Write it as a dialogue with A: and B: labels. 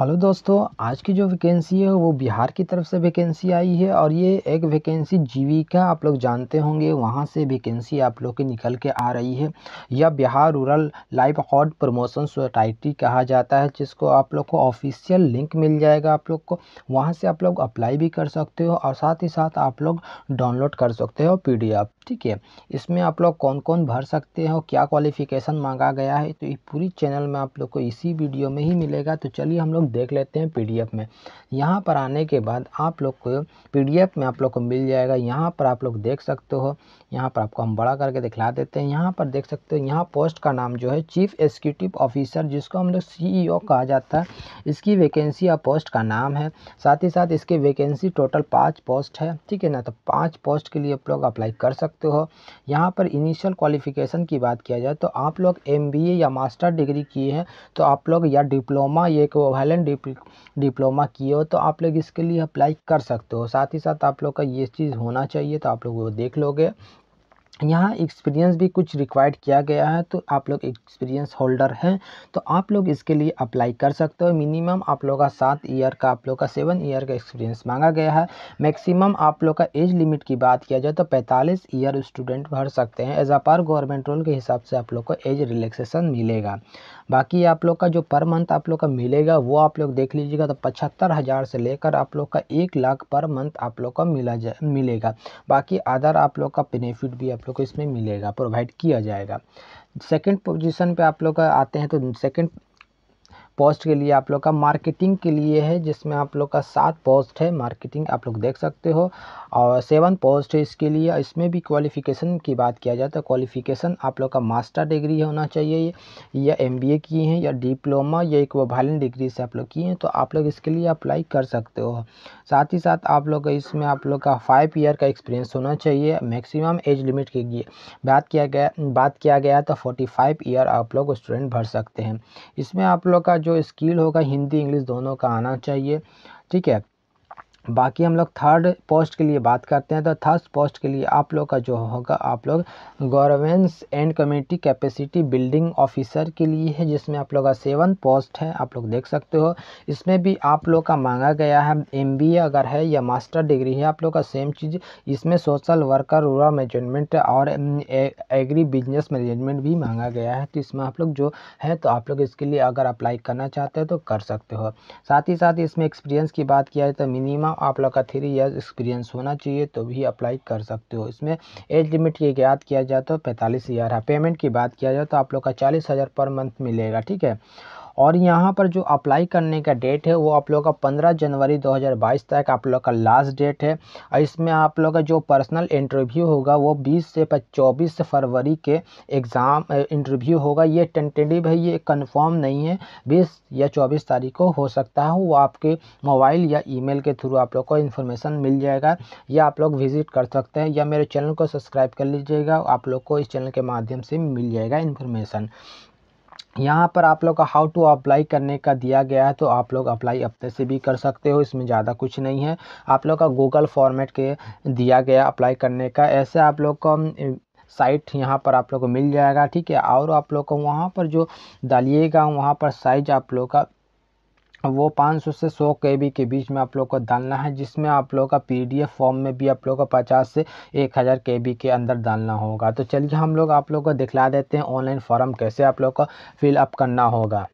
A: hello दोस्तों आज की जो वैकेंसी है वो बिहार की तरफ से वैकेंसी आई है और ये एक वैकेंसी जीविका आप लोग जानते होंगे वहाँ से वैकेंसी आप लोग की निकल के आ रही है या Bihar rural livelihood promotion society कहा जाता है जिसको आप लोग को ऑफिशियल लिंक मिल जाएगा आप लोग को वहाँ से आप लोग अप्लाई भी कर सकते हो और साथ ही साथ आप लोग डाउनलोड कर सकते हो पी ठीक है इसमें आप लोग कौन कौन भर सकते हो क्या क्वालिफ़िकेशन मांगा गया है तो ये पूरी चैनल में आप लोग को इसी वीडियो में ही मिलेगा तो चलिए हम लोग देख लेते हैं पीडीएफ में यहाँ पर आने के बाद आप लोग को पीडीएफ में आप लोग को मिल जाएगा यहाँ पर आप लोग देख सकते हो यहाँ पर आपको हम बड़ा करके दिखला देते हैं यहाँ पर देख सकते हो यहाँ पोस्ट का नाम जो है चीफ एग्जीक्यूटिव ऑफिसर जिसको हम लोग सी e कहा जाता है इसकी वैकेंसी या पोस्ट का नाम है साथ ही साथ इसके वैकेंसी टोटल पाँच पोस्ट है ठीक है ना तो पाँच पोस्ट के लिए आप लोग अप्लाई कर सकते हो यहाँ पर इनिशियल क्वालिफिकेशन की बात किया जाए तो आप लोग एम या मास्टर डिग्री किए हैं तो आप लोग या डिप्लोमा ये वायलेंट डिप्लोमा किए हो तो आप लोग इसके लिए अप्लाई कर सकते हो साथ ही साथ आप लोग का ये चीज़ होना चाहिए तो आप लोग वो देख लोगे यहाँ एक्सपीरियंस भी कुछ रिक्वायर्ड किया गया है तो आप लोग एक्सपीरियंस होल्डर हैं तो आप लोग इसके लिए अप्लाई कर सकते हो मिनिमम आप लोग का सात ईयर का आप लोग का सेवन ईयर का एक्सपीरियंस मांगा गया है मैक्सिमम आप लोग का एज लिमिट की बात किया जाए तो पैंतालीस ईयर स्टूडेंट भर सकते हैं एज आ पर गवर्नमेंट रोल के हिसाब से आप लोग को एज रिलेक्सेसन मिलेगा बाकी आप लोग का जो पर मंथ आप लोग का मिलेगा वो आप लोग देख लीजिएगा तो पचहत्तर हज़ार से लेकर आप लोग का एक लाख पर मंथ आप लोग का मिला जाए मिलेगा बाकी अदर आप लोग का बेनिफिट भी आप लोग को इसमें मिलेगा प्रोवाइड किया जाएगा सेकंड पोजीशन पे आप लोग आते हैं तो सेकंड पोस्ट के लिए आप लोग का मार्केटिंग के लिए है जिसमें आप लोग का सात पोस्ट है मार्केटिंग आप लोग देख सकते हो और सेवन पोस्ट है इसके लिए इसमें भी क्वालिफ़िकेशन की बात किया जाए तो क्वालिफ़िकेशन आप लोग का मास्टर डिग्री होना चाहिए या एम बी ए किए हैं या डिप्लोमा या एक वालन डिग्री से आप लोग किए हैं तो आप लोग इसके लिए अप्लाई कर सकते हो साथ ही साथ आप लोग इसमें आप लोग का फाइव ईयर का एक्सपीरियंस होना चाहिए मैक्सिमम एज लिमिट के लिए बात किया गया बात किया गया तो फोर्टी फाइव ईयर आप लोग स्टूडेंट भर सकते हैं इसमें आप लोग का जो स्किल होगा हिंदी इंग्लिश दोनों का आना चाहिए ठीक है बाकी हम लोग थर्ड पोस्ट के लिए बात करते हैं तो थर्ड पोस्ट के लिए आप लोग का जो होगा आप लोग governance and community capacity building officer के लिए है जिसमें आप लोग का सेवन पोस्ट है आप लोग देख सकते हो इसमें भी आप लोग का मांगा गया है एम अगर है या मास्टर डिग्री है आप लोग का सेम चीज़ इसमें सोशल वर्कर रूरल मैनेजमेंट और एग्री बिजनेस मैनेजमेंट भी मांगा गया है तो इसमें आप लोग जो है तो आप लोग इसके लिए अगर अप्लाई करना चाहते हो तो कर सकते हो साथ ही साथ इसमें एक्सपीरियंस की बात किया जाए तो मिनिमम आप लोग का थ्री ईयर्स एक्सपीरियंस होना चाहिए तो भी अप्लाई कर सकते हो इसमें एज लिमिट की याद किया जाए तो पैंतालीस हज़ार है पेमेंट की बात किया जाए तो आप लोग का चालीस हज़ार पर मंथ मिलेगा ठीक है और यहाँ पर जो अप्लाई करने का डेट है वो आप लोग का पंद्रह जनवरी 2022 तक आप लोग का लास्ट डेट है और इसमें आप लोग का जो पर्सनल इंटरव्यू होगा वो बीस से चौबीस फरवरी के एग्ज़ाम इंटरव्यू होगा ये टेंटेटिव है ये कन्फर्म नहीं है बीस या चौबीस तारीख को हो सकता है वो आपके मोबाइल या ईमेल के थ्रू आप लोग को इन्फॉर्मेशन मिल जाएगा या आप लोग विजिट कर सकते हैं या मेरे चैनल को सब्सक्राइब कर लीजिएगा आप लोग को इस चैनल के माध्यम से मिल जाएगा इन्फॉर्मेशन यहाँ पर आप लोग का हाउ टू अप्लाई करने का दिया गया है तो आप लोग अप्लाई अपने से भी कर सकते हो इसमें ज़्यादा कुछ नहीं है आप लोग का गूगल फॉर्मेट के दिया गया अप्लाई करने का ऐसे आप लोग का साइट यहाँ पर आप लोग को मिल जाएगा ठीक है और आप लोग को वहाँ पर जो डालिएगा वहाँ पर साइज आप लोग का वो पाँच सौ से सौ के बी के बीच में आप लोग को डालना है जिसमें आप लोग का पीडीएफ फॉर्म में भी आप लोग को पचास से एक हज़ार के बी के अंदर डालना होगा तो चलिए हम लोग आप लोग को दिखला देते हैं ऑनलाइन फॉर्म कैसे आप लोग को फिलअप करना होगा